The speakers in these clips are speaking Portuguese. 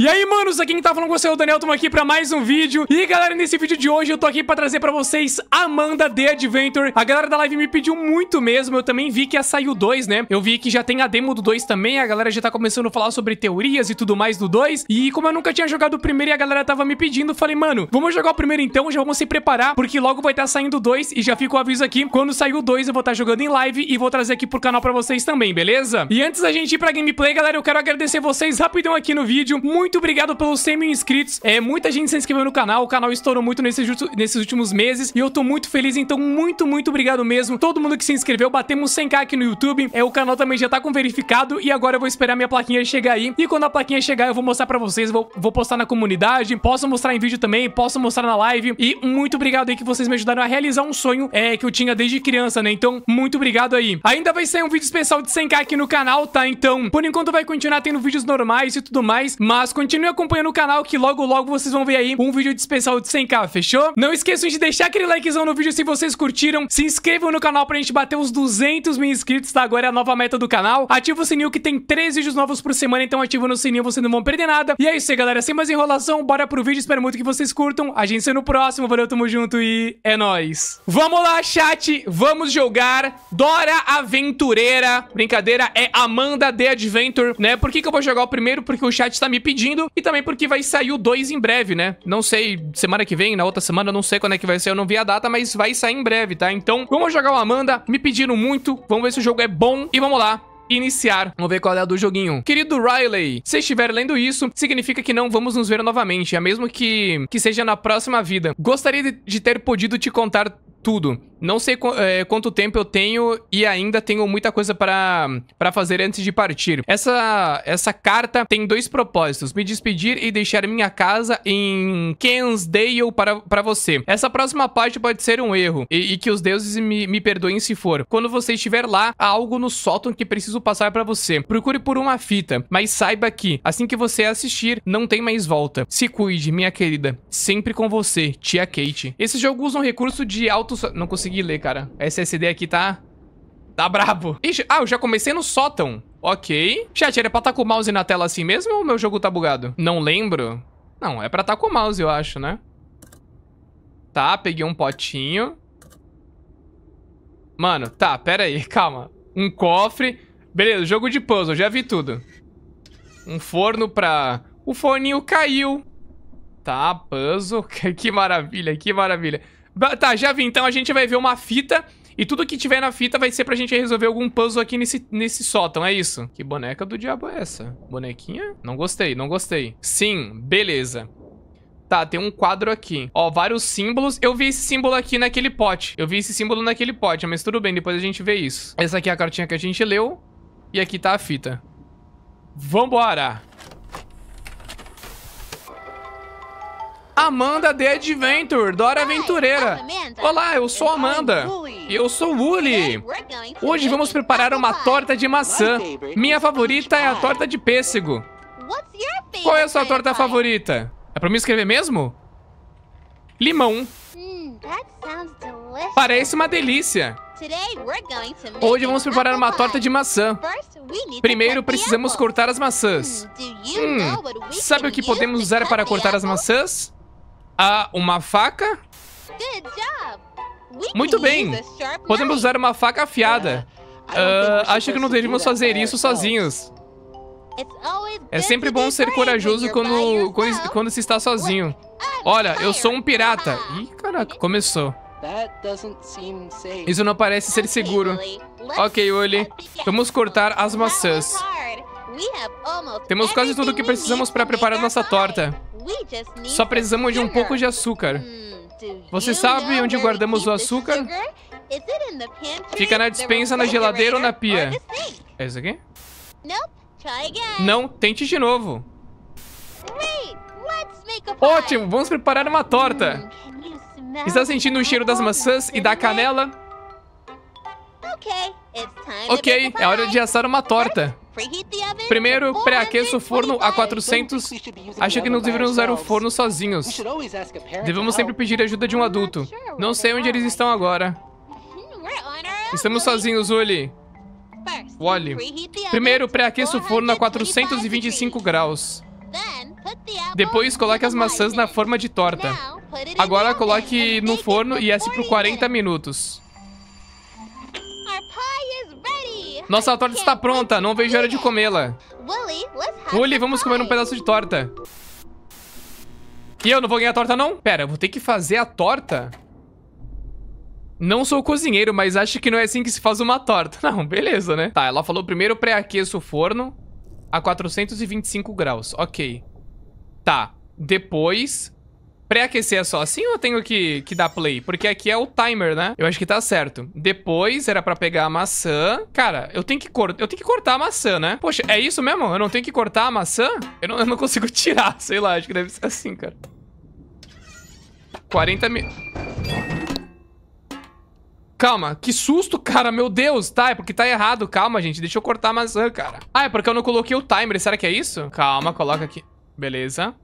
E aí, manos, aqui quem tá falando com você é o Daniel, estamos aqui pra mais um vídeo. E, galera, nesse vídeo de hoje eu tô aqui pra trazer pra vocês Amanda The Adventure. A galera da live me pediu muito mesmo, eu também vi que ia sair o 2, né? Eu vi que já tem a demo do 2 também, a galera já tá começando a falar sobre teorias e tudo mais do 2. E como eu nunca tinha jogado o primeiro e a galera tava me pedindo, falei, mano, vamos jogar o primeiro então, já vamos se preparar, porque logo vai estar tá saindo o 2 e já fica o aviso aqui. Quando sair o 2 eu vou estar tá jogando em live e vou trazer aqui pro canal pra vocês também, beleza? E antes da gente ir pra gameplay, galera, eu quero agradecer vocês rapidão aqui no vídeo. Muito muito obrigado pelos 100 mil inscritos. É, muita gente se inscreveu no canal, o canal estourou muito nesses, nesses últimos meses e eu tô muito feliz, então muito, muito obrigado mesmo. Todo mundo que se inscreveu, batemos 100k aqui no YouTube. É, o canal também já tá com verificado e agora eu vou esperar minha plaquinha chegar aí. E quando a plaquinha chegar, eu vou mostrar pra vocês, vou, vou postar na comunidade, posso mostrar em vídeo também, posso mostrar na live. E muito obrigado aí que vocês me ajudaram a realizar um sonho é, que eu tinha desde criança, né? Então, muito obrigado aí. Ainda vai sair um vídeo especial de 100k aqui no canal, tá? Então, por enquanto vai continuar tendo vídeos normais e tudo mais, mas continue acompanhando o canal que logo logo vocês vão ver aí um vídeo de especial de 100k, fechou? Não esqueçam de deixar aquele likezão no vídeo se vocês curtiram, se inscrevam no canal pra gente bater os 200 mil inscritos, tá? Agora é a nova meta do canal. Ativa o sininho que tem 3 vídeos novos por semana, então ativa no sininho, vocês não vão perder nada. E é isso aí, galera, sem mais enrolação, bora pro vídeo, espero muito que vocês curtam. A gente se vê no próximo, valeu, tamo junto e é nóis. Vamos lá, chat, vamos jogar Dora Aventureira. Brincadeira, é Amanda The Adventure, né? Por que que eu vou jogar o primeiro? Porque o chat tá me pedindo e também porque vai sair o 2 em breve, né? Não sei, semana que vem, na outra semana, não sei quando é que vai ser, eu não vi a data, mas vai sair em breve, tá? Então, vamos jogar o Amanda, me pediram muito, vamos ver se o jogo é bom. E vamos lá, iniciar. Vamos ver qual é a do joguinho. Querido Riley, se estiver lendo isso, significa que não vamos nos ver novamente, é mesmo que, que seja na próxima vida. Gostaria de, de ter podido te contar tudo. Não sei é, quanto tempo eu tenho e ainda tenho muita coisa para fazer antes de partir. Essa, essa carta tem dois propósitos: me despedir e deixar minha casa em Kensdale para, para você. Essa próxima parte pode ser um erro e, e que os deuses me, me perdoem se for. Quando você estiver lá, há algo no sótão que preciso passar para você. Procure por uma fita, mas saiba que assim que você assistir, não tem mais volta. Se cuide, minha querida. Sempre com você, tia Kate. Esse jogo usa um recurso de alta alto... Não consegui ler, cara. SSD aqui tá... Tá brabo. Ixi, ah, eu já comecei no sótão. Ok. Chat, era pra estar tá com o mouse na tela assim mesmo ou meu jogo tá bugado? Não lembro. Não, é pra estar tá com o mouse, eu acho, né? Tá, peguei um potinho. Mano, tá, pera aí, calma. Um cofre. Beleza, jogo de puzzle, já vi tudo. Um forno pra... O forninho caiu. Tá, puzzle. Que maravilha, que maravilha. Tá, já vi. Então a gente vai ver uma fita e tudo que tiver na fita vai ser pra gente resolver algum puzzle aqui nesse, nesse sótão, é isso? Que boneca do diabo é essa? Bonequinha? Não gostei, não gostei. Sim, beleza. Tá, tem um quadro aqui. Ó, vários símbolos. Eu vi esse símbolo aqui naquele pote. Eu vi esse símbolo naquele pote, mas tudo bem, depois a gente vê isso. Essa aqui é a cartinha que a gente leu. E aqui tá a fita. Vambora! Amanda The Adventure, Dora Aventureira. Olá, eu sou Amanda. E eu sou Wooly. Hoje vamos preparar uma torta de maçã. Minha favorita é a torta de pêssego. Qual é a sua torta favorita? É pra me escrever mesmo? Limão. Hmm, Parece uma delícia. Hoje vamos preparar uma torta de maçã. Primeiro, precisamos cortar as maçãs. Hum, sabe o que podemos usar para cortar as maçãs? Ah, uma faca. Muito bem. Podemos usar uma faca afiada. Uh, acho que não deveríamos fazer isso sozinhos. É sempre bom ser corajoso quando, quando, quando se está sozinho. Olha, eu sou um pirata. Ih, caraca, começou. Isso não parece ser seguro. Ok, Oli. Vamos cortar as maçãs. Temos quase tudo o que precisamos para preparar nossa torta. Só precisamos de um pouco de açúcar. Hmm, Você sabe onde guardamos o açúcar? Fica na dispensa, na geladeira ou na pia? É isso aqui? Não, tente de novo. Ótimo, vamos preparar uma torta. Hmm, Está sentindo o cheiro das maçãs e da canela? Ok, é hora de assar uma torta. Primeiro, pré-aqueça o forno a 400. Acho que não deveríamos usar o forno sozinhos. Devemos sempre pedir ajuda de um adulto. Não sei onde eles estão agora. Estamos sozinhos, Uli. Wally. Primeiro, pré-aqueça o forno a 425 graus. Depois, coloque as maçãs na forma de torta. Agora, coloque no forno e asse por 40 minutos. Nossa torta está pronta, não vejo a hora de comê-la. Wooly, vamos comer um pedaço de torta. E eu não vou ganhar a torta, não? Pera, eu vou ter que fazer a torta? Não sou cozinheiro, mas acho que não é assim que se faz uma torta. Não, beleza, né? Tá, ela falou primeiro pré aqueço o forno a 425 graus. Ok. Tá. Depois, pré-aquecer é só assim ou eu tenho que, que dar play? Porque aqui é o timer, né? Eu acho que tá certo. Depois era pra pegar a maçã. Cara, eu tenho que, cor eu tenho que cortar a maçã, né? Poxa, é isso mesmo? Eu não tenho que cortar a maçã? Eu não, eu não consigo tirar, sei lá. Acho que deve ser assim, cara. 40 mil... Calma, que susto, cara, meu Deus Tá, é porque tá errado, calma, gente Deixa eu cortar a maçã, cara Ah, é porque eu não coloquei o timer, será que é isso? Calma, coloca aqui Beleza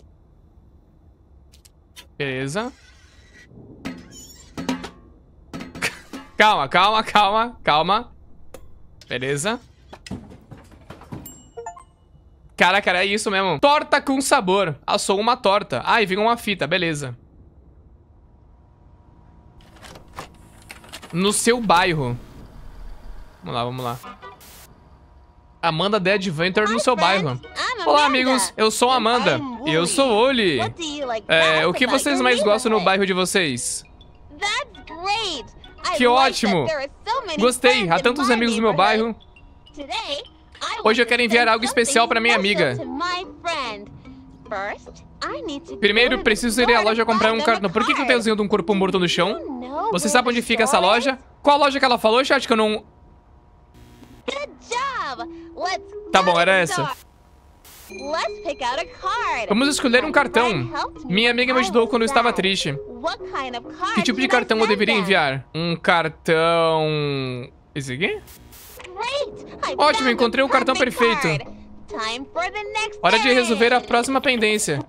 Beleza. Calma, calma, calma, calma. Beleza. Cara, cara, é isso mesmo. Torta com sabor. Assou ah, uma torta. Ah, e vem uma fita, beleza. No seu bairro. Vamos lá, vamos lá. Amanda The Adventure no seu bairro. Olá, amigos. Eu sou Amanda. Eu sou Oli. É, o que vocês mais gostam no bairro de vocês? Que ótimo! Gostei, há tantos amigos no meu bairro. Hoje eu quero enviar algo especial para minha amiga. Primeiro, preciso ir à loja comprar um cartão. Por que, que eu tenho de um corpo morto no chão? Você sabe onde fica essa loja? Qual loja que ela falou, chat, que eu não... Tá bom, era essa. Vamos escolher um cartão. Minha amiga me ajudou quando eu estava triste. Que tipo de cartão eu deveria enviar? Um cartão... Esse aqui? Ótimo, encontrei o cartão perfeito. Hora de resolver a próxima pendência.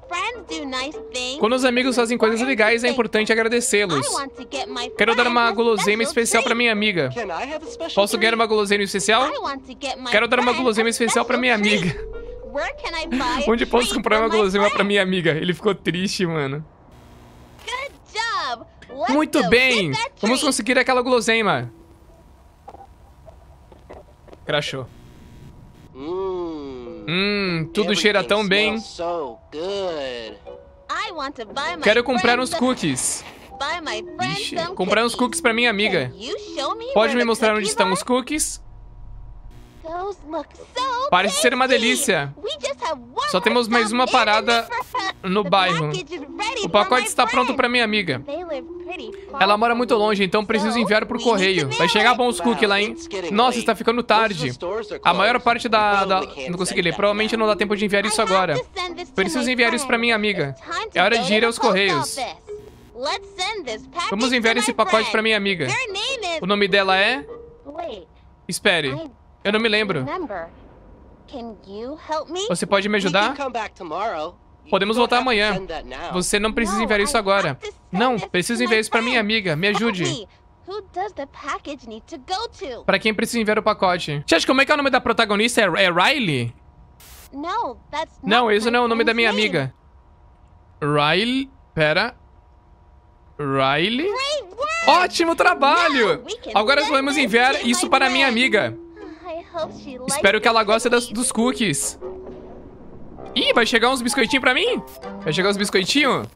Quando os amigos fazem coisas legais, é importante agradecê-los. Quero dar uma guloseima especial para minha amiga. Posso ganhar uma guloseima especial? Quero dar uma guloseima especial para minha amiga. Onde posso comprar uma guloseima pra minha amiga? Ele ficou triste, mano. Muito bem! Vamos conseguir aquela guloseima. Crashou. Mmm. Hum, tudo cheira tão bem. Quero comprar uns cookies. Ixi, comprar uns cookies pra minha amiga. Pode me mostrar onde estão os cookies? Parece ser uma delícia. Só temos mais uma parada no bairro. O pacote está pronto para minha amiga. Ela mora muito longe, então preciso enviar por correio. Vai chegar bons cookies lá, hein? Nossa, está ficando tarde. A maior parte da, da... Não consegui ler. Provavelmente não dá tempo de enviar isso agora. Preciso enviar isso para minha amiga. É hora de ir aos correios. Vamos enviar esse pacote para minha amiga. O nome dela é... Espere. Eu não me lembro. Você pode me ajudar? Podemos voltar amanhã. Você não precisa enviar isso agora. Não, preciso enviar isso para minha amiga. Me ajude. Para quem precisa enviar o pacote. Gente, como é que é o nome da protagonista? É, é Riley? Não, isso não é o nome da minha amiga. Riley... Pera. Riley? Ótimo trabalho! Agora podemos enviar isso para minha amiga. Espero que ela goste das, dos cookies. Ih, vai chegar uns biscoitinhos pra mim? Vai chegar uns biscoitinhos?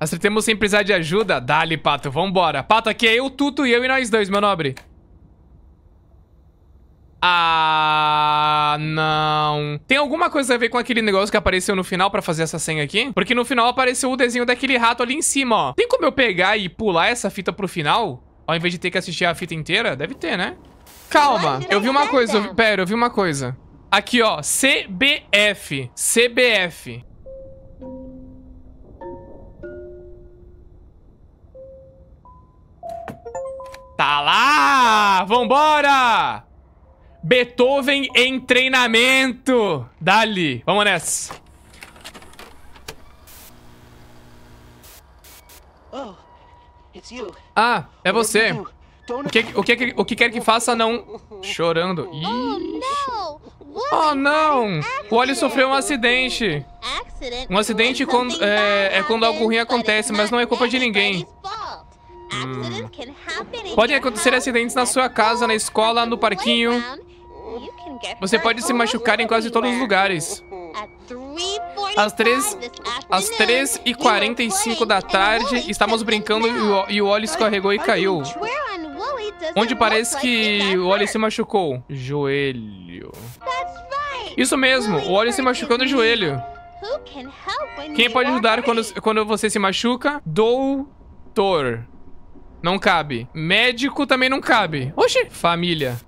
Acertemos sem precisar de ajuda? Dali, Pato. Vambora. Pato, aqui é eu, Tuto e eu e nós dois, meu nobre. Ah... Ah, não. Tem alguma coisa a ver com aquele negócio que apareceu no final pra fazer essa senha aqui? Porque no final apareceu o desenho daquele rato ali em cima, ó. Tem como eu pegar e pular essa fita pro final? Ao invés de ter que assistir a fita inteira? Deve ter, né? Calma, eu vi uma coisa. Eu vi, pera, eu vi uma coisa. Aqui, ó. CBF. CBF. Tá lá! Vambora! Beethoven em treinamento. Dali. Vamos nessa. Oh, ah, é você. O que, o que, o que quer que faça não... Chorando. Oh, oh não! O Oli sofreu um acidente. Um acidente quando, é, é quando algo ruim acontece, mas não é culpa de ninguém. Hum. Podem acontecer acidentes na sua casa, na escola, no parquinho. Você pode se machucar em quase todos os lugares. Às 3, às 3 e 45 da tarde, estávamos brincando e o Wally escorregou e caiu. Onde parece que o Wally se machucou? Joelho. Isso mesmo, o Wally se machucou no joelho. Quem pode ajudar quando, quando você se machuca? Doutor. Não cabe. Médico também não cabe. Oxi, família.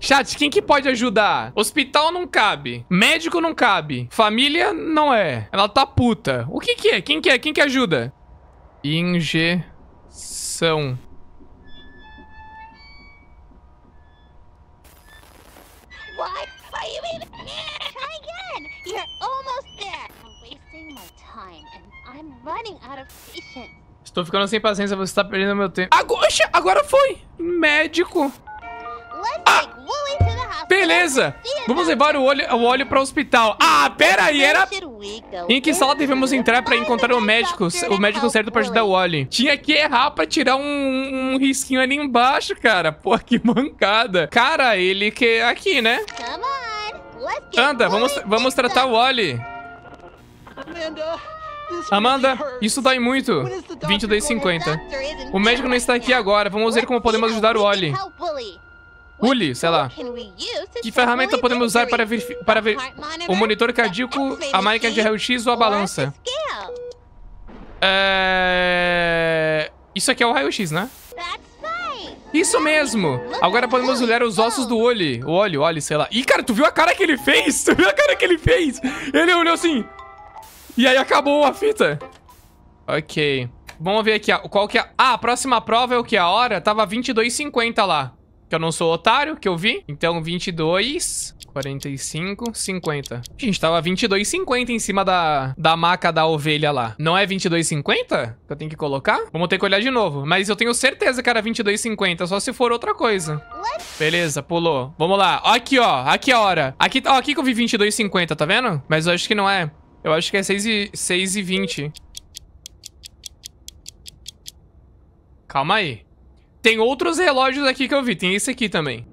Chat, quem que pode ajudar? Hospital não cabe. Médico não cabe. Família não é. Ela tá puta. O que que é? Quem que é? Quem que ajuda? Injeção. running out of patience. Tô ficando sem paciência, você tá perdendo meu tempo. Agora, ah, agora foi! Médico! Ah, beleza! Vamos levar o óleo, o óleo para o hospital. Ah, pera aí, era... Em que sala devemos entrar para encontrar o médico, o médico certo para ajudar o Wally? Tinha que errar para tirar um, um, risquinho ali embaixo, cara. Pô, que mancada. Cara, ele que... É aqui, né? Anda, vamos, vamos tratar o Wally. Amanda... Amanda, isso dói muito. 22,50. O médico não está aqui agora. Vamos ver como podemos ajudar o Ollie. Uli, sei lá. Que ferramenta podemos usar para ver, para ver o monitor cardíaco, a máquina de raio-x ou a balança? É... Isso aqui é o raio-x, né? Isso mesmo! Agora podemos olhar os ossos do Oli. O olho, olho, sei lá. Ih, cara, tu viu a cara que ele fez? Tu viu a cara que ele fez? Ele olhou assim... E aí acabou a fita. Ok. Vamos ver aqui. Qual que é... Ah, a próxima prova é o que? A hora? Tava 22,50 lá. Que eu não sou otário, que eu vi. Então, 22... 45, 50. Gente, tava 22,50 em cima da, da maca da ovelha lá. Não é 22,50 que eu tenho que colocar? Vamos ter que olhar de novo. Mas eu tenho certeza que era 22,50, só se for outra coisa. Beleza, pulou. Vamos lá. Aqui, ó. Aqui a hora. Aqui, ó, aqui que eu vi 22,50, tá vendo? Mas eu acho que não é. Eu acho que é 6 e, 6 e 20. Calma aí. Tem outros relógios aqui que eu vi. Tem esse aqui também.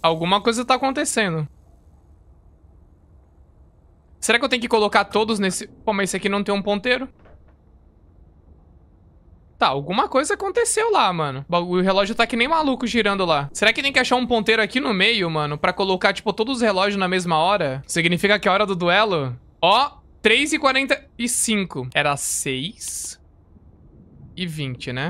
Alguma coisa tá acontecendo. Será que eu tenho que colocar todos nesse... Pô, mas esse aqui não tem um ponteiro? Tá, alguma coisa aconteceu lá, mano. O relógio tá que nem maluco girando lá. Será que tem que achar um ponteiro aqui no meio, mano? Pra colocar, tipo, todos os relógios na mesma hora? Significa que é a hora do duelo? Ó, 3 e 45. Era 6 e 20, né?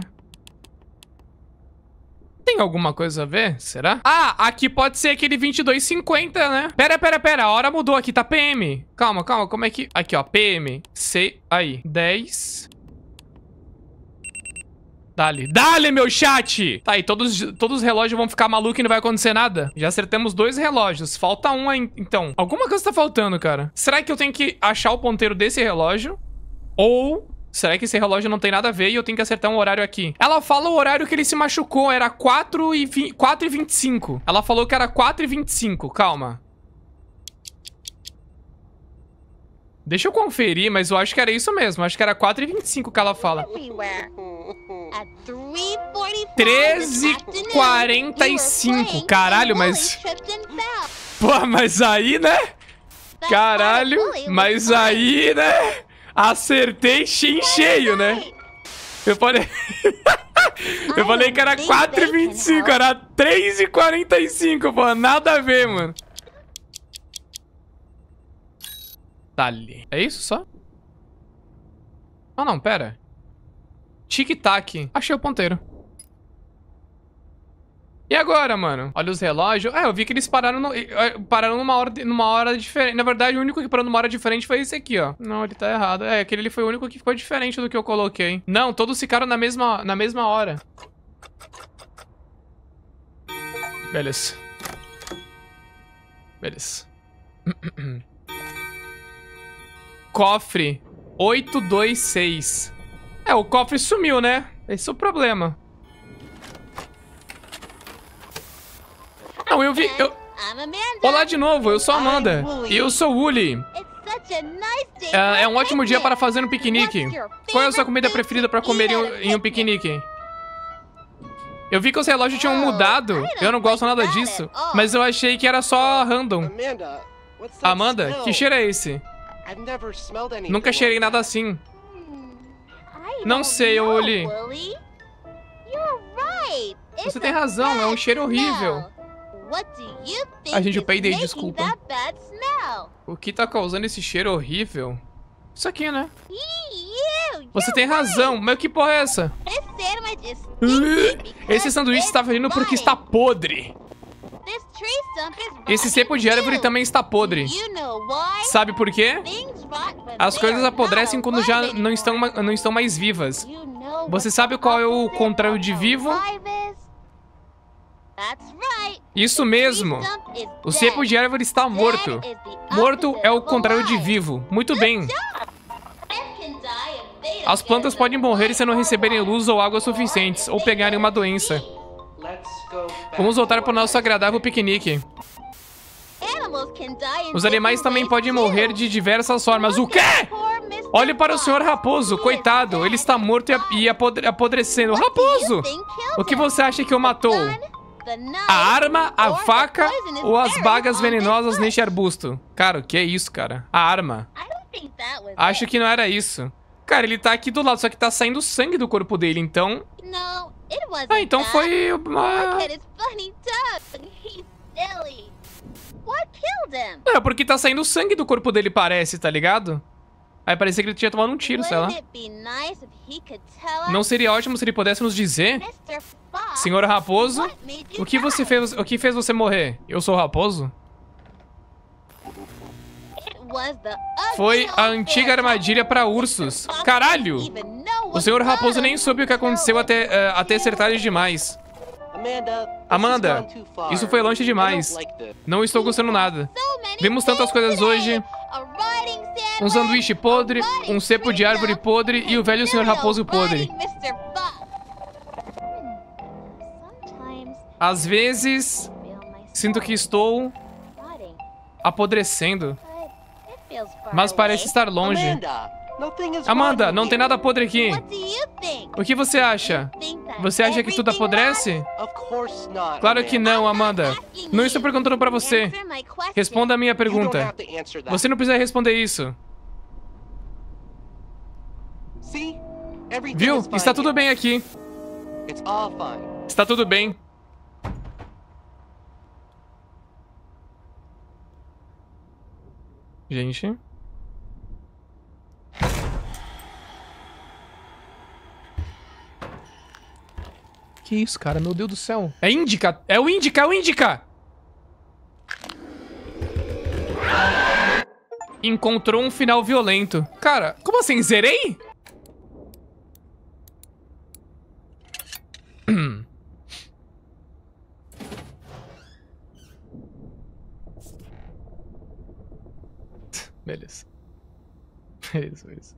Tem alguma coisa a ver? Será? Ah, aqui pode ser aquele 2250, né? Pera, pera, pera. A hora mudou aqui. Tá PM. Calma, calma. Como é que... Aqui, ó. PM. C... Aí. 10... Dale. Dale, meu chat! Tá, e todos, todos os relógios vão ficar malucos e não vai acontecer nada? Já acertamos dois relógios. Falta um aí, então. Alguma coisa tá faltando, cara. Será que eu tenho que achar o ponteiro desse relógio? Ou... Será que esse relógio não tem nada a ver e eu tenho que acertar um horário aqui? Ela fala o horário que ele se machucou, era 4 e, 20, 4 e 25. Ela falou que era 4 e 25, calma. Deixa eu conferir, mas eu acho que era isso mesmo. Acho que era 4 e 25 que ela fala. 13h45. Né? Caralho, mas... Pô, mas aí, né? Caralho, mas aí, né? Acertei em cheio, né? Eu falei... eu falei que era 4h25, era 3h45, pô. Nada a ver, mano. Tá ali. É isso só? Não, ah, não, pera. Tic-tac. Achei o ponteiro. E agora, mano? Olha os relógios. É, eu vi que eles pararam, no, eh, eh, pararam numa, hora, numa hora diferente. Na verdade, o único que parou numa hora diferente foi esse aqui, ó. Não, ele tá errado. É, aquele ali foi o único que ficou diferente do que eu coloquei. Não, todos ficaram na mesma, na mesma hora. Beleza. Beleza. Cofre 826. É, o cofre sumiu, né? Esse é o problema. Não, eu vi... Eu... Olá de novo, eu sou Amanda. E eu sou Uli. É, é, um ótimo dia para fazer um piquenique. Qual é a sua comida preferida para comer em um piquenique? Eu vi que os relógios tinham oh, mudado. Eu não gosto nada disso. Mas eu achei que era só random. Amanda, que cheiro é esse? Nunca cheirei nada assim. Não sei, Oli. Você tem razão, é um cheiro horrível. A gente, eu peidei, desculpa. O que tá causando esse cheiro horrível? Isso aqui, né? Você tem razão, mas que porra é essa? Esse é sanduíche está fedendo porque está podre. Esse cepo de árvore também está podre. Sabe por quê? As coisas apodrecem quando já não estão, não estão mais vivas. Você sabe qual é o contrário de vivo? Isso mesmo. O cepo de árvore está morto. Morto é o contrário de vivo. Muito bem. As plantas podem morrer se não receberem luz ou água suficientes, ou pegarem uma doença. Vamos voltar para o nosso agradável piquenique. Os animais também podem morrer de diversas formas. O quê? Olhe para o senhor Raposo, coitado. Ele está morto e apodre apodrecendo. Raposo! O que você acha que o matou? A arma, a faca ou as bagas venenosas neste arbusto? Cara, o que é isso, cara? A arma. Acho que não era isso. Cara, ele tá aqui do lado, só que tá saindo sangue do corpo dele, então... Ah, então foi uma... É, porque tá saindo sangue do corpo dele, parece, tá ligado? Aí parecia que ele tinha tomado um tiro, sei lá. Não seria ótimo se ele pudesse nos dizer? Senhor Raposo, o que você fez, o que fez você morrer? Eu sou o Raposo? Foi a antiga armadilha para ursos. Caralho! O senhor Raposo nem soube o que aconteceu até, uh, até ser tarde demais. Amanda, isso foi longe demais. Não estou gostando nada. Vimos tantas coisas hoje. Um sanduíche podre, um cepo de árvore podre e o velho senhor raposo podre. Às vezes, sinto que estou apodrecendo mas parece é? estar longe. Amanda, não tem nada podre aqui. O que você acha? Você acha que tudo apodrece? Claro que não, Amanda. Não estou perguntando para você. Responda a minha pergunta. Você não precisa responder isso. Viu? Está tudo bem aqui. Está tudo bem. gente. Que isso, cara? Meu Deus do céu. É Índica! É o Índica! É o Índica! Encontrou um final violento. Cara, como assim? Zerei? Beleza. beleza beleza.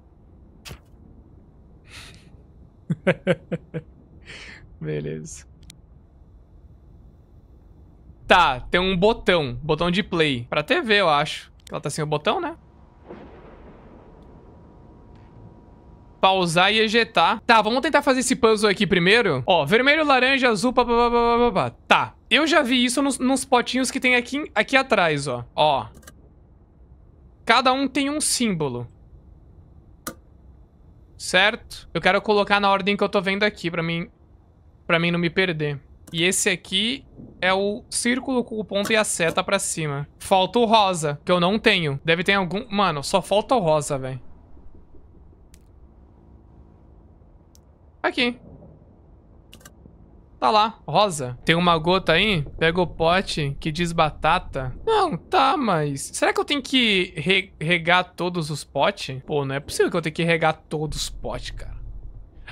Beleza. Tá, tem um botão. Botão de play. Pra TV, eu acho. Ela tá sem o botão, né? Pausar e ejetar. Tá, vamos tentar fazer esse puzzle aqui primeiro. Ó, vermelho, laranja, azul, papapá. Tá. Eu já vi isso nos, nos potinhos que tem aqui, aqui atrás, ó. Ó. Cada um tem um símbolo. Certo? Eu quero colocar na ordem que eu tô vendo aqui, pra mim, pra mim não me perder. E esse aqui é o círculo com o ponto e a seta pra cima. Falta o rosa, que eu não tenho. Deve ter algum... Mano, só falta o rosa, velho. Aqui. Tá lá, rosa. Tem uma gota aí? Pega o pote que diz batata. Não, tá, mas... Será que eu tenho que re regar todos os potes? Pô, não é possível que eu tenha que regar todos os potes, cara.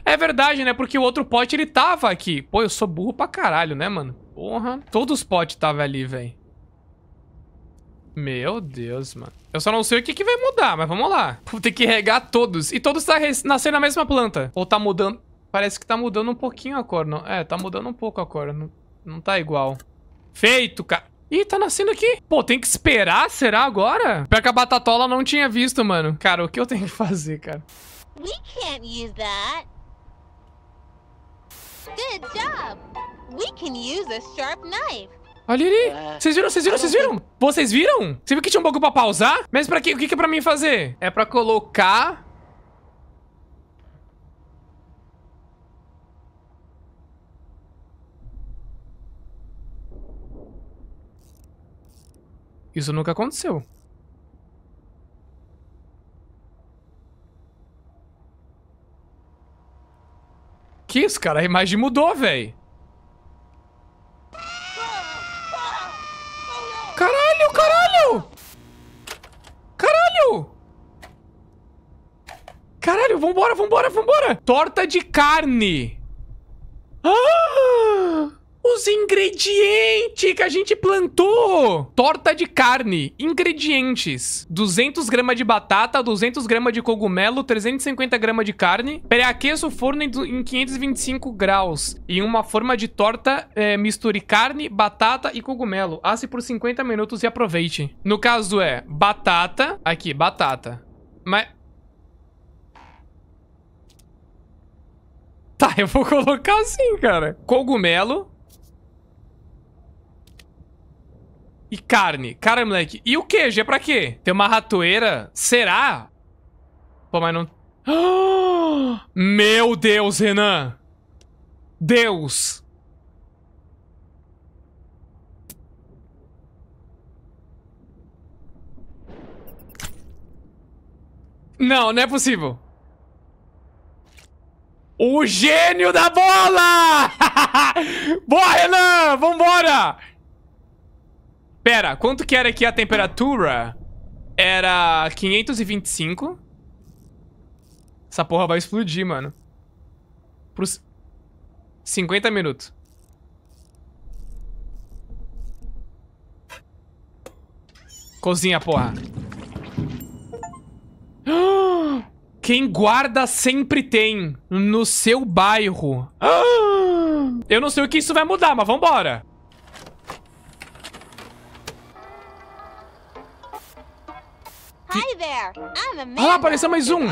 É verdade, né? Porque o outro pote, ele tava aqui. Pô, eu sou burro pra caralho, né, mano? Porra. Todos os potes tava ali, velho. Meu Deus, mano. Eu só não sei o que, que vai mudar, mas vamos lá. Vou ter que regar todos. E todos tá nascendo na mesma planta. Ou tá mudando... Parece que tá mudando um pouquinho a cor. Não... É, tá mudando um pouco a cor. Não, não tá igual. Feito, cara. Ih, tá nascendo aqui. Pô, tem que esperar? Será agora? Pior que a batatola não tinha visto, mano. Cara, o que eu tenho que fazer, cara? We can't use that. Good job. We can use a sharp knife. Olha ali! É. Vocês viram? Vocês viram? Vocês viram? Vocês viram? Você viu que tinha um bagulho pra pausar? Mas pra quê? O que, que é pra mim fazer? É pra colocar Isso nunca aconteceu. Que isso, cara? A imagem mudou, velho. Caralho, caralho! Caralho! Caralho, vambora, vambora, vambora! Torta de carne! Ah! os ingredientes que a gente plantou. Torta de carne, ingredientes. 200 gramas de batata, 200 gramas de cogumelo, 350 gramas de carne. Pré-aqueça o forno em 525 graus. Em uma forma de torta, é, misture carne, batata e cogumelo. Asse por 50 minutos e aproveite. No caso é batata. Aqui, batata. Mas... Tá, eu vou colocar assim, cara. Cogumelo, E carne. Cara, moleque. E o queijo? É pra quê? Tem uma ratoeira? Será? Pô, mas não... Oh! Meu Deus, Renan. Deus. Não, não é possível. O gênio da bola! Boa, Renan! Vambora! Pera, quanto que era aqui a temperatura? Era 525. Essa porra vai explodir, mano. Pro 50 minutos. Cozinha, porra. Quem guarda sempre tem no seu bairro. Eu não sei o que isso vai mudar, mas vambora. Que... Hi there, I'm Ah, apareceu mais um!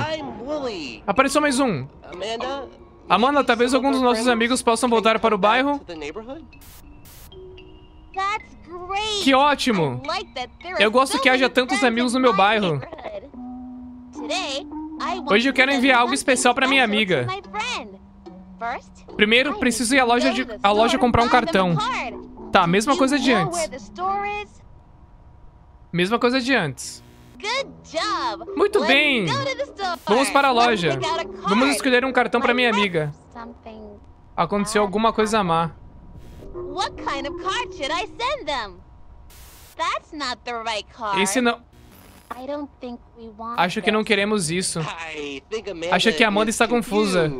Apareceu mais um! Amanda, Amanda talvez alguns dos nossos amigos possam voltar para o bairro. Que ótimo! Eu gosto que haja tantos amigos no meu bairro. Hoje eu quero enviar algo especial para minha amiga. Primeiro, preciso ir à loja, de, à loja comprar um cartão. Tá, mesma coisa de antes. Mesma coisa de antes. Muito bem. Vamos para a loja. Vamos escolher um cartão para minha amiga. Aconteceu alguma coisa má. Esse não... Acho que não queremos isso. Acho que a Amanda está confusa.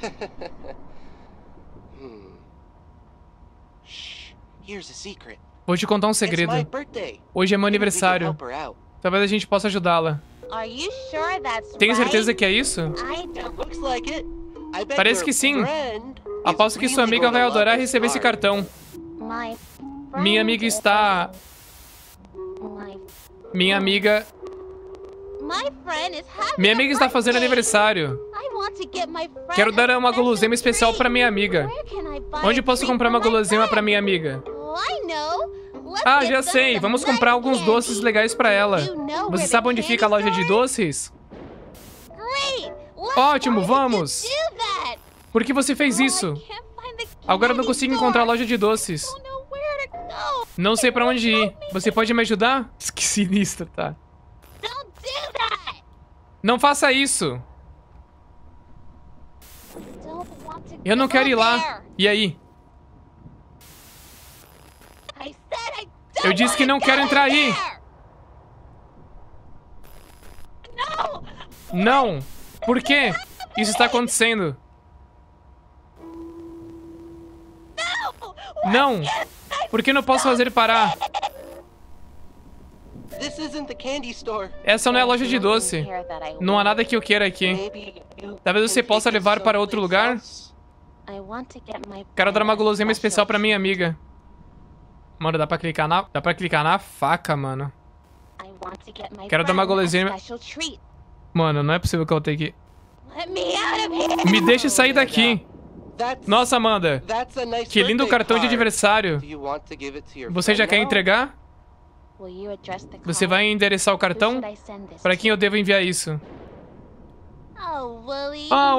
Hmm. Vou te contar um segredo. Hoje é meu aniversário. Talvez a gente possa ajudá-la. Tem certeza que é isso? Parece que sim. Aposto que sua amiga vai adorar receber esse cartão. Minha amiga está... Minha amiga... Minha amiga está fazendo aniversário. Quero dar uma guloseima especial para minha amiga. Onde posso comprar uma guloseima para minha amiga? Ah, é já sei. Vamos comprar alguns é doces legais pra ela. Você é sabe onde fica a loja de doces? Ótimo, vamos! Por que você fez isso? Agora eu não consigo encontrar a loja de doces. Não sei pra onde ir. Você pode me ajudar? Que sinistro, tá? Não faça isso! Eu não quero ir lá. E aí? Eu disse que não quero entrar aí. Não. Por quê? Isso está acontecendo. Não. Por que não posso fazer parar? Essa não é a loja de doce. Não há nada que eu queira aqui. Talvez você possa levar para outro lugar? Quero dar uma guloseima especial para minha amiga. Mano, dá pra clicar na, dá pra clicar na faca, mano. Quero dar uma golezinha. Mano, não é possível que eu tenha que... Me deixe sair daqui. Nossa, Amanda. Que lindo cartão de aniversário. Você já quer entregar? Você vai endereçar o cartão? Para quem eu devo enviar isso? Oh, Wooly. Ah,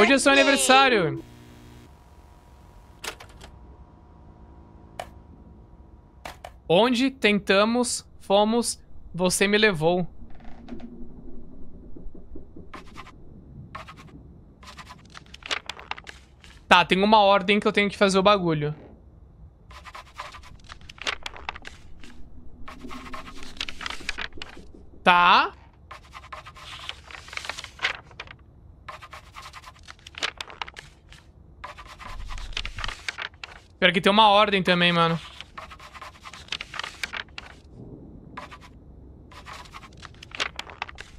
Hoje é seu aniversário. Onde tentamos, fomos, você me levou. Tá, tem uma ordem que eu tenho que fazer o bagulho. Tá. Espera que tem uma ordem também, mano.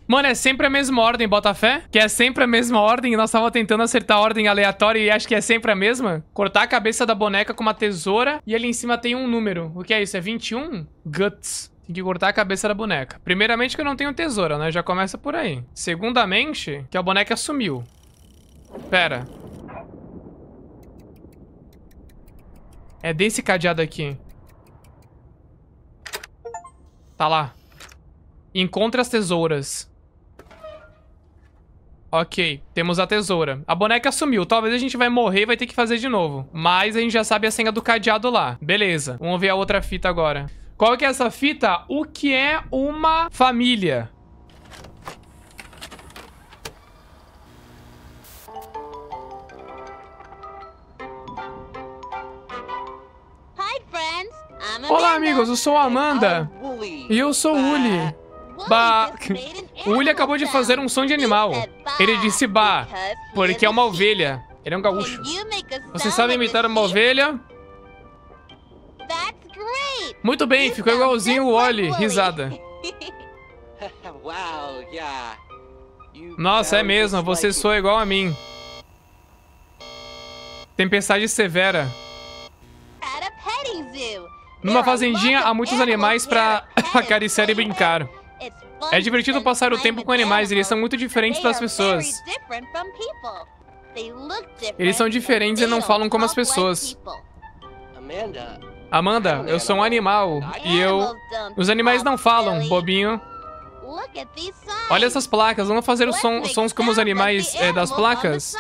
Mano, é sempre a mesma ordem, Botafé? Que é sempre a mesma ordem e nós tava tentando acertar a ordem aleatória e acho que é sempre a mesma? Cortar a cabeça da boneca com uma tesoura e ali em cima tem um número. O que é isso? É 21? Guts. Tem que cortar a cabeça da boneca. Primeiramente que eu não tenho tesoura, né? Já começa por aí. Segundamente, que a boneca sumiu. Pera. É desse cadeado aqui. Tá lá. Encontre as tesouras. Ok, temos a tesoura. A boneca sumiu. Talvez a gente vai morrer e vai ter que fazer de novo. Mas a gente já sabe a senha do cadeado lá. Beleza, vamos ver a outra fita agora. Qual que é essa fita? O que é uma família? Olá, amigos. Eu sou a Amanda. E eu sou o Uli. Bah... O Uli acabou de fazer um som de animal. Ele disse ba, porque é uma ovelha. Ele é um gaúcho. Você sabe imitar uma ovelha? Muito bem, ficou igualzinho o Oli. Risada. Nossa, é mesmo. Você soa igual a mim. Tempestade severa. Numa fazendinha há muitos animais para acariciar e brincar. É divertido passar o tempo com animais, eles são muito diferentes das pessoas. Eles são diferentes e não falam como as pessoas. Amanda, eu sou um animal e eu... Os animais não falam, bobinho. Olha essas placas, vamos fazer os sons como os animais é, das placas.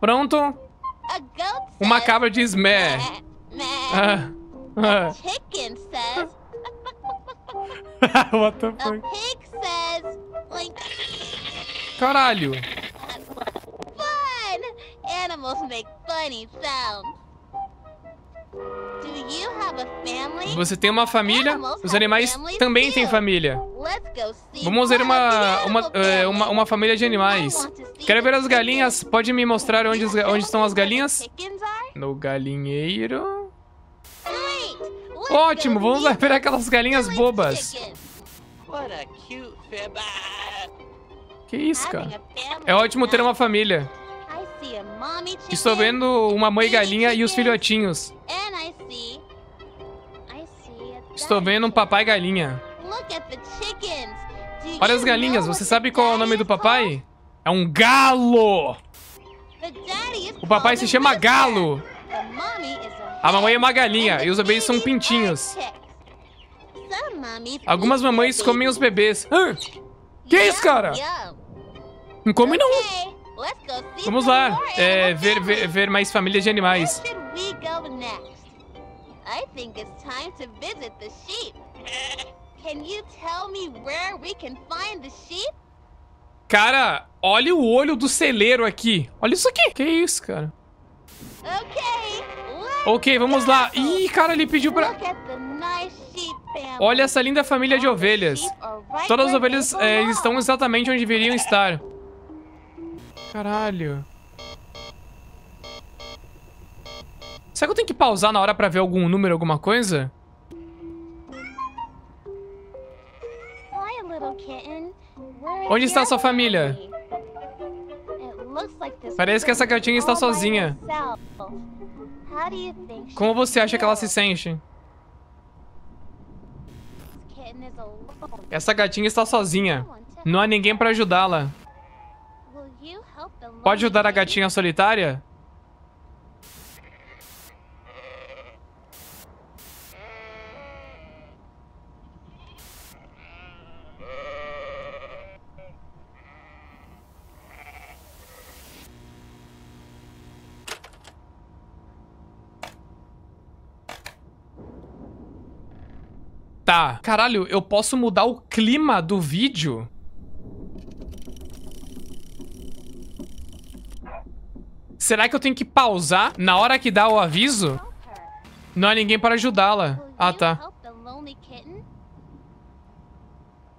Pronto? Uma cabra diz meh. Ah, ah. What the fuck? Says, like... Caralho. Fun! Animals make funny sounds. Do you have a family? Você tem uma família? Animals Os animais também têm família. Vamos ver uma, uma, é, uma, uma, família de animais. Quero ver as galinhas. Pode me mostrar onde, onde estão as galinhas? No galinheiro. Ótimo, vamos lá ver aquelas galinhas bobas. Que isso, cara. É ótimo ter uma família. Estou vendo uma mãe galinha e os filhotinhos. Estou vendo um papai galinha. Olha as galinhas, você sabe qual é o nome do papai? É um galo! O papai se chama Galo! A mamãe é uma galinha e os bebês são pintinhos. Algumas mamães comem os bebês. Que isso, cara? Não come não. Vamos lá é, ver, ver, ver mais famílias de animais. Cara, olha o olho do celeiro aqui. Olha isso aqui. Que isso, cara? Ok, Ok, vamos lá. Ih, cara, ele pediu pra... Olha essa linda família de ovelhas. Todas as ovelhas é, estão exatamente onde deveriam estar. Caralho. Será que eu tenho que pausar na hora pra ver algum número, alguma coisa? Onde está sua família? Parece que essa gatinha está sozinha. Como você acha que ela se sente? Essa gatinha está sozinha. Não há ninguém para ajudá-la. Pode ajudar a gatinha solitária? Tá. Caralho, eu posso mudar o clima do vídeo? Será que eu tenho que pausar na hora que dá o aviso? Não há ninguém para ajudá-la. Ah, tá.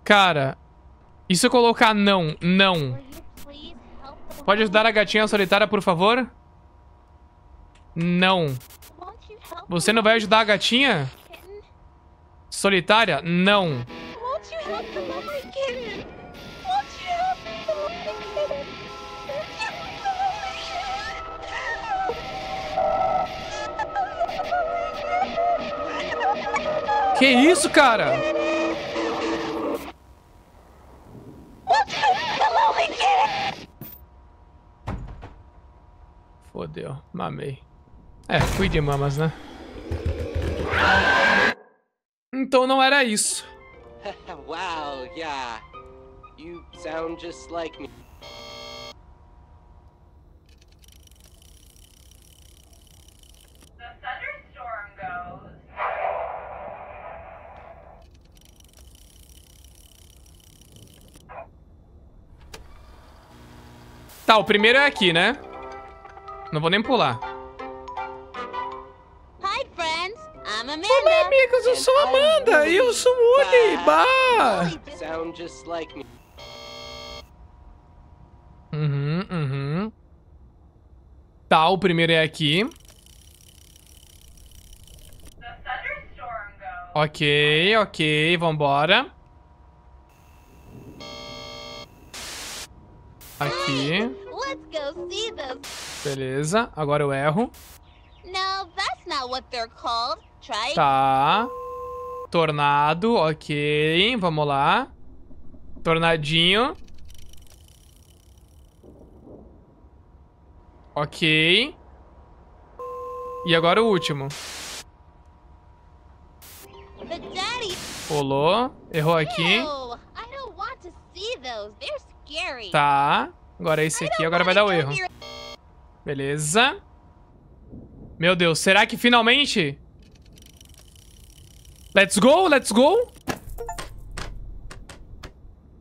Cara, e se eu colocar não, não? Pode ajudar a gatinha solitária, por favor? Não. Você não vai ajudar a gatinha? Solitária? Não. Que isso, cara? Fodeu, mamei. É, fui de mamas, né? Então não era isso. wow, yeah. You sound just like me. Tá, o primeiro é aqui, né? Não vou nem pular. Ei, Sound just like me. Uhum, uhum. Tá, o primeiro é aqui. Ok, ok, vambora. Aqui. Beleza, agora eu erro. Tá. Tornado, ok. Vamos lá. Tornadinho. Ok. E agora o último. Rolou. Errou aqui. Tá. Agora esse aqui. Agora vai dar o erro. Beleza. Meu Deus. Será que finalmente... Let's go, let's go.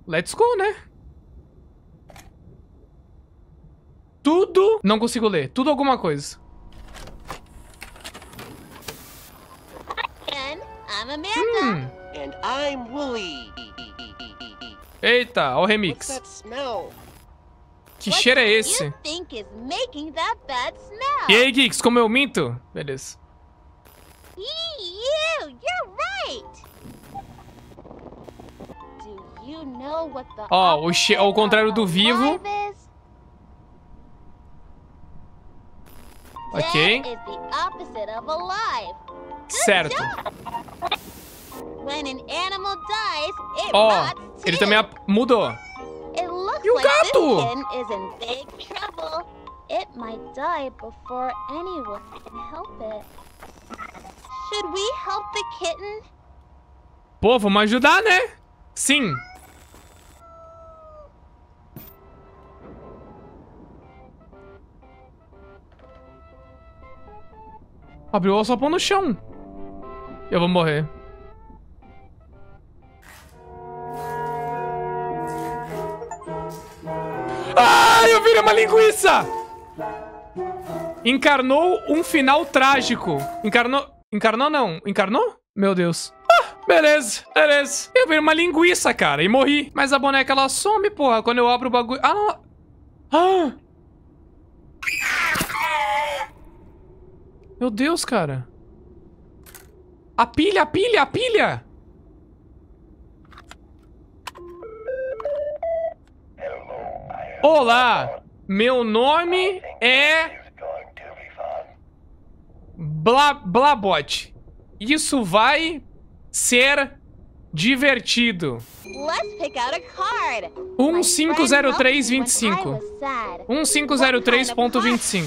Let's go, né? Tudo... Não consigo ler. Tudo alguma coisa. I'm hum. Eita, olha o remix. Que cheiro é esse? E aí, Geeks, como eu minto? Beleza. Ó, o ao contrário do vivo. Ok. Certo. Ó, oh, ele também mudou. E o gato? Pô, vamos ajudar, né? Sim. Abriu o alçapão no chão. Eu vou morrer. Ah, eu virei uma linguiça! Encarnou um final trágico. Encarnou... Encarnou não. Encarnou? Meu Deus. Ah, beleza, beleza. Eu vi uma linguiça, cara, e morri. Mas a boneca, ela some, porra, quando eu abro o bagulho... Ah, não... Ah! Meu Deus, cara. A pilha, a pilha, a pilha! Olá, meu nome é... Bla... Blabot. Isso vai ser divertido. 1503.25. 1503.25.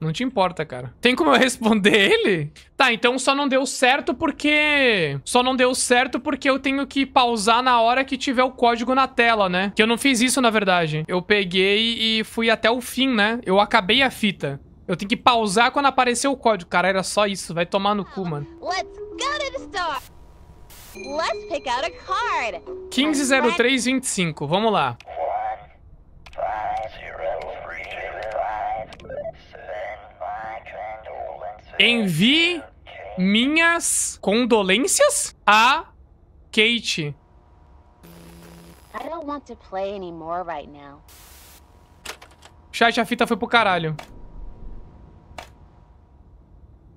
Não te importa, cara. Tem como eu responder ele? Tá, então só não deu certo porque... Só não deu certo porque eu tenho que pausar na hora que tiver o código na tela, né? Que eu não fiz isso, na verdade. Eu peguei e fui até o fim, né? Eu acabei a fita. Eu tenho que pausar quando aparecer o código. Cara, era só isso. Vai tomar no cu, mano. Let's go to the store. Let's pick out a card. 150325. Vamos lá. Envie minhas condolências a Kate. I don't want to play anymore right now. Chat, a fita foi pro caralho.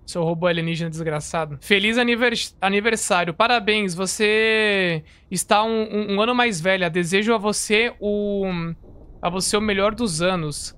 Seu robô alienígena desgraçado. Feliz anivers aniversário. Parabéns, você está um, um, um, ano mais velha. Desejo a você o a você o melhor dos anos.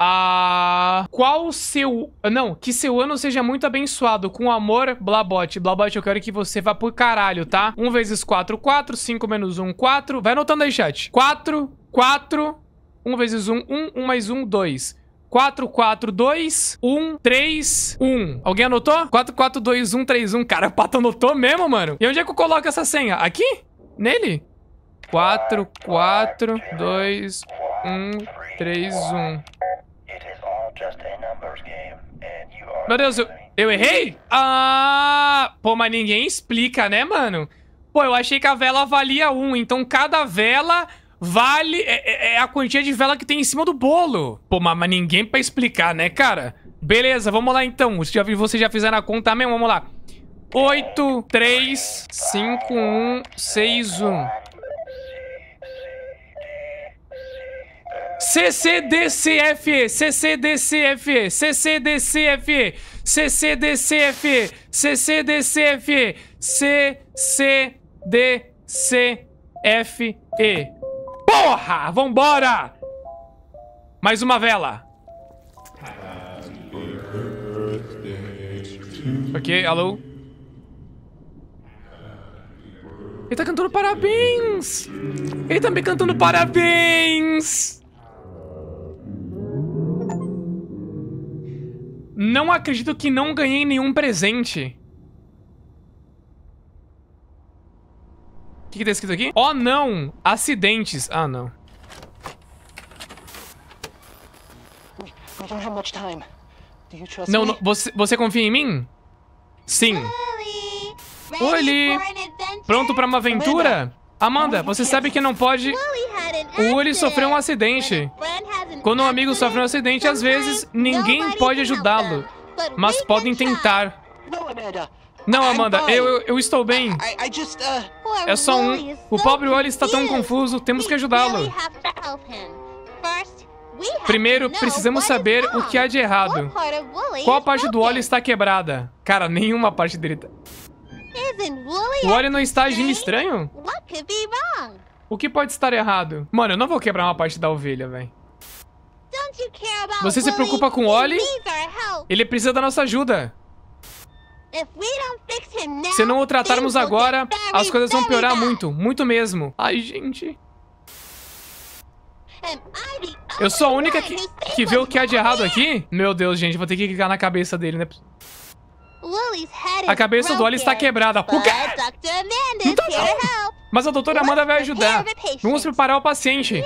Ah, qual seu. Não, que seu ano seja muito abençoado. Com amor, Blabot. Blabot, eu quero que você vá pro caralho, tá? 1 vezes 4, 4. 5 menos 1, 4. Vai anotando aí, chat. 4, 4. 1 vezes 1, 1. 1 mais 1, 2. 4, 4, 2, 1, 3, 1. Alguém anotou? 4, 4, 2, 1, 3, 1. Cara, o Pato anotou mesmo, mano. E onde é que eu coloco essa senha? Aqui? Nele? 4, 4, 2, 1, 3, 1. Meu Deus, eu, eu errei? Ah... Pô, mas ninguém explica, né, mano? Pô, eu achei que a vela valia um, então cada vela vale... É, é, é a quantia de vela que tem em cima do bolo. Pô, mas, mas ninguém pra explicar, né, cara? Beleza, vamos lá então. vocês já fizeram a conta mesmo, vamos lá. 8, 3, 5, 1, 6, 1. CCDCFE, CCDCFE, CCDCFE, CCDCFE, CCDCFE, CCDCFE. Porra! Vambora! Mais uma vela. Ok, alô? Ele tá cantando parabéns! Ele tá me cantando parabéns! Não acredito que não ganhei nenhum presente. O que, que tá escrito aqui? Oh, não! Acidentes. Ah, não. Não, não você, você confia em mim? Sim. Uli! Pronto para uma aventura? Amanda, você sabe que não pode... O Uli sofreu um acidente. Quando um amigo sofre um acidente, às vezes ninguém pode ajudá-lo, mas podem tentar. Não, Amanda, eu, eu, eu estou bem. É só um. O pobre Wally está tão confuso, temos que ajudá-lo. Primeiro, precisamos saber o que há de errado. Qual parte do Wally está quebrada? Cara, nenhuma parte dele está... O Wally não está agindo estranho? O que pode estar errado? Mano, eu não vou quebrar uma parte da ovelha, velho. Você se preocupa com o Oli? Ele precisa da nossa ajuda. Se não o tratarmos agora, as coisas vão piorar muito, muito mesmo. Ai, gente. Eu sou a única que, que vê o que há de errado aqui? Meu Deus, gente, vou ter que clicar na cabeça dele, né? A cabeça do Oli está quebrada. O quê? Não então tá não. Mas a doutora Amanda vai ajudar. Vamos preparar o paciente.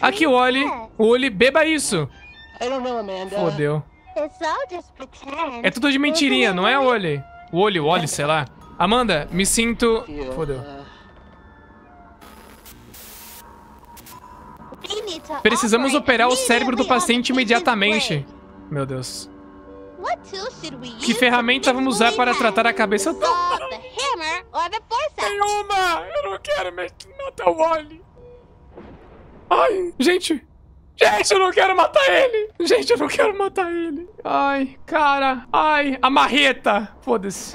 Aqui, Wally. Wally, beba isso. Fodeu. É tudo de mentirinha, não é, Wally? Wally, Wally, sei lá. Amanda, me sinto... Fodeu. Precisamos operar o cérebro do paciente imediatamente. Meu Deus. Que ferramenta vamos usar para tratar a cabeça nenhuma! Eu não quero matar o Wally. Ai, gente. Gente, eu não quero matar ele. Gente, eu não quero matar ele. Ai, cara. Ai, a marreta. Foda-se.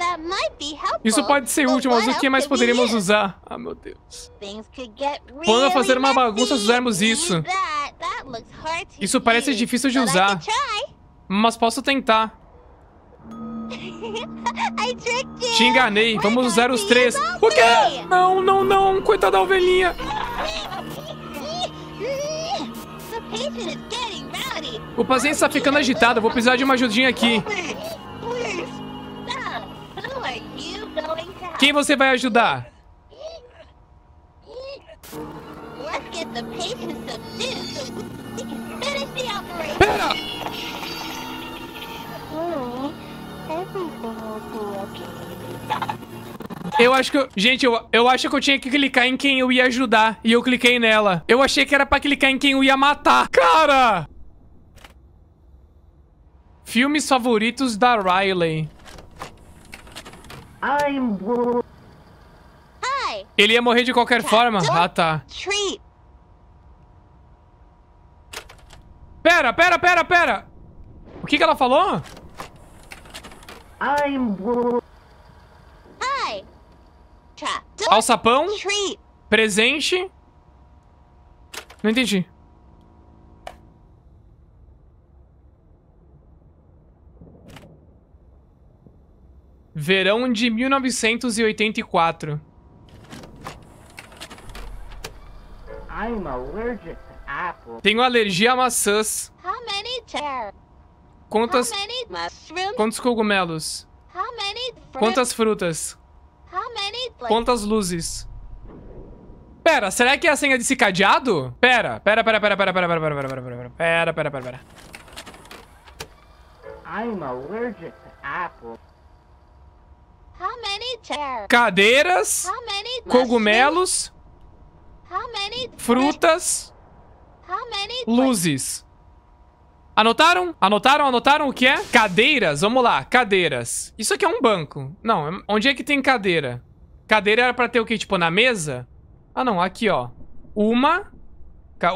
Isso pode ser útil, mas o que é mais poderíamos usar? Ah, meu Deus. Podemos fazer uma bagunça se usarmos isso. Isso parece difícil de usar. Mas posso tentar. Te enganei. Vamos usar os três. O quê? Não, não, não. Coitada da ovelhinha. O paciente está ficando agitado. Vou precisar de uma ajudinha aqui. Quem você vai ajudar? Pera! Eu acho que eu... Gente, eu, eu acho que eu tinha que clicar em quem eu ia ajudar. E eu cliquei nela. Eu achei que era pra clicar em quem eu ia matar. Cara! Filmes favoritos da Riley. I'm... Hi. Ele ia morrer de qualquer forma. Ah, tá. Pera, pera, pera, pera. O que que ela falou? I'm Hi. Alçapão. Treat. Presente. Não entendi. Verão de 1984. Tenho alergia a maçãs. How many chairs? Quantas... Quantos cogumelos? Quantas frutas? Quantas luzes? Pera, será que é a senha desse cadeado? Pera, pera, pera, pera, pera, pera, pera, pera, pera, pera, pera, pera, pera, pera. I'm allergic to apples. How many chairs? Cadeiras. How many cogumelos. How many frutas. How many luzes. Anotaram? Anotaram? Anotaram o que é? Cadeiras, vamos lá, cadeiras. Isso aqui é um banco. Não, é- onde é que tem cadeira? Cadeira era pra ter o quê? Tipo, na mesa? Ah, não, aqui, ó. Uma,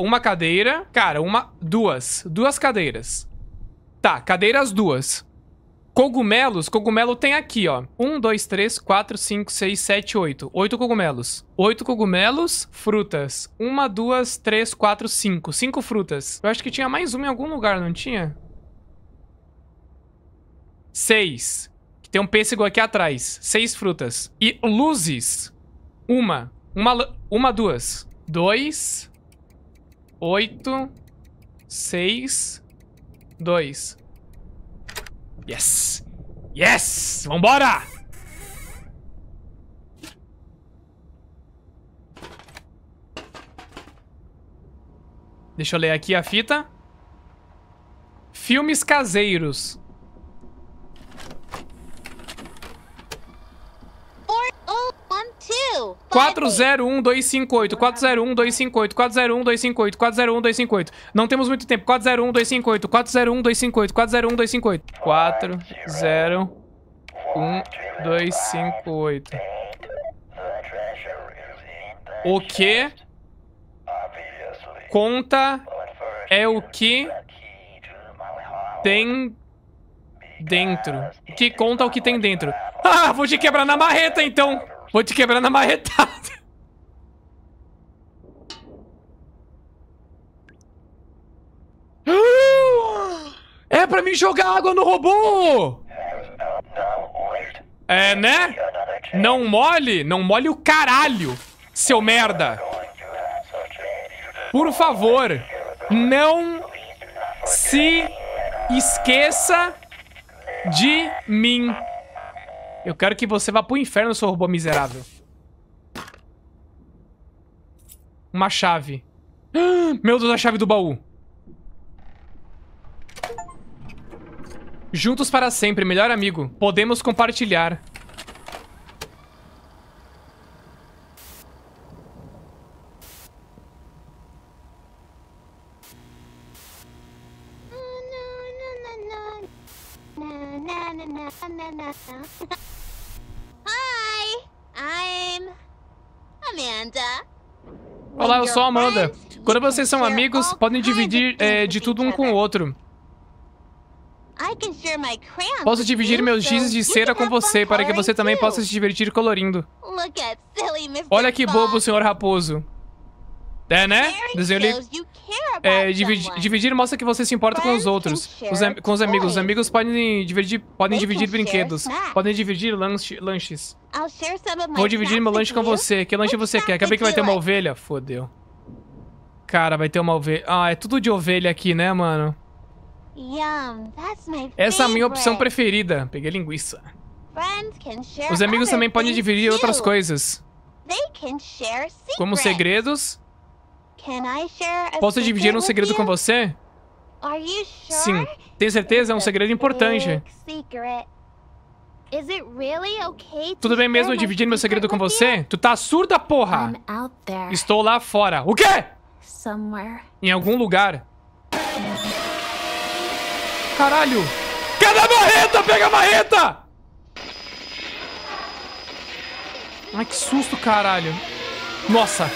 uma cadeira. Cara, uma, duas. Duas cadeiras. Tá, cadeiras duas. Cogumelos, cogumelo tem aqui, ó. Um, dois, três, quatro, cinco, seis, sete, oito. Oito cogumelos. Oito cogumelos, frutas. Uma, duas, três, quatro, cinco. Cinco frutas. Eu acho que tinha mais uma em algum lugar, não tinha? Seis. tem um pêssego aqui atrás. Seis frutas. E luzes. Uma. Uma, uma duas. Dois. Oito. Seis. Dois. Yes! Yes! Vambora! Deixa eu ler aqui a fita. Filmes caseiros. 401-258, 401-258, 401-258, 401-258. Não temos muito tempo. 401-258, 401-258, 401-258. 401-258. O que conta é o que tem dentro. O que conta é o que tem dentro. Ah, vou te quebrar na marreta então! Vou te quebrar na marretada. É pra mim jogar água no robô! É, né? Não mole? Não mole o caralho, seu merda! Por favor, não se esqueça de mim. Eu quero que você vá pro inferno, seu robô miserável. Uma chave. Meu Deus, a chave do baú. Juntos para sempre, melhor amigo. Podemos compartilhar. só Amanda. Quando vocês são amigos, podem dividir é, de tudo um com o outro. Posso dividir meus giz de cera com você, para que você também possa se divertir colorindo. Olha que bobo, senhor raposo. É, né? Desenho é, dividir, dividir mostra que você se importa com os outros, os am, com os amigos. Os amigos podem dividir, podem dividir brinquedos, podem dividir lanche, lanches. Vou dividir meu lanche com você. Que lanche você quer? Acabei que vai ter uma ovelha? Fodeu. Cara, vai ter uma ovelha. Ah, é tudo de ovelha aqui, né, mano? Yum, Essa é a minha opção preferida. Peguei linguiça. Os amigos também podem dividir outras coisas. Como segredos. Posso dividir um segredo com você? Sim. Tem certeza? É um segredo importante. Tudo bem mesmo dividir meu segredo com você? Tu tá surda, porra! Estou lá fora. O quê? Somewhere. Em algum lugar. Caralho! Cadê a marreta? Pega a marreta! Ai, que susto, caralho. Nossa.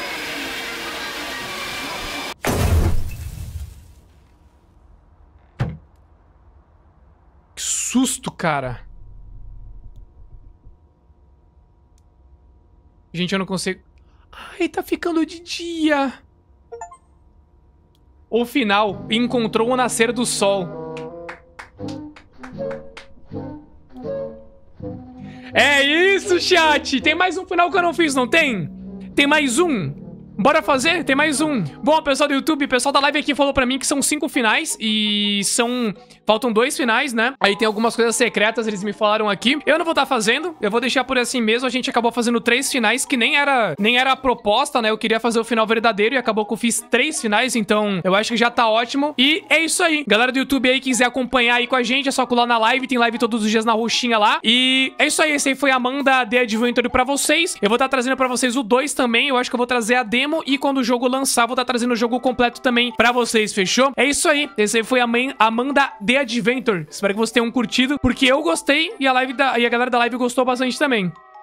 Que susto, cara. Gente, eu não consigo... Ai, tá ficando de dia o final encontrou o nascer do sol. É isso, chat! Tem mais um final que eu não fiz, não tem? Tem mais um? Bora fazer? Tem mais um. Bom, pessoal do YouTube, pessoal da live aqui falou pra mim que são cinco finais e são... Faltam dois finais, né? Aí tem algumas coisas secretas, eles me falaram aqui. Eu não vou estar tá fazendo, eu vou deixar por assim mesmo. A gente acabou fazendo três finais, que nem era, nem era a proposta, né? Eu queria fazer o final verdadeiro e acabou que eu fiz três finais, então eu acho que já tá ótimo. E é isso aí. Galera do YouTube aí, quiser acompanhar aí com a gente, é só colar na live. Tem live todos os dias na roxinha lá. E é isso aí, esse aí foi a Amanda The Adventure pra vocês. Eu vou estar tá trazendo pra vocês o dois também. Eu acho que eu vou trazer a D demo e quando o jogo lançar, vou estar tá trazendo o jogo completo também pra vocês, fechou? É isso aí. Esse aí foi a Man Amanda The Adventure. Espero que vocês tenham curtido, porque eu gostei e a, live da, e a galera da live gostou bastante também.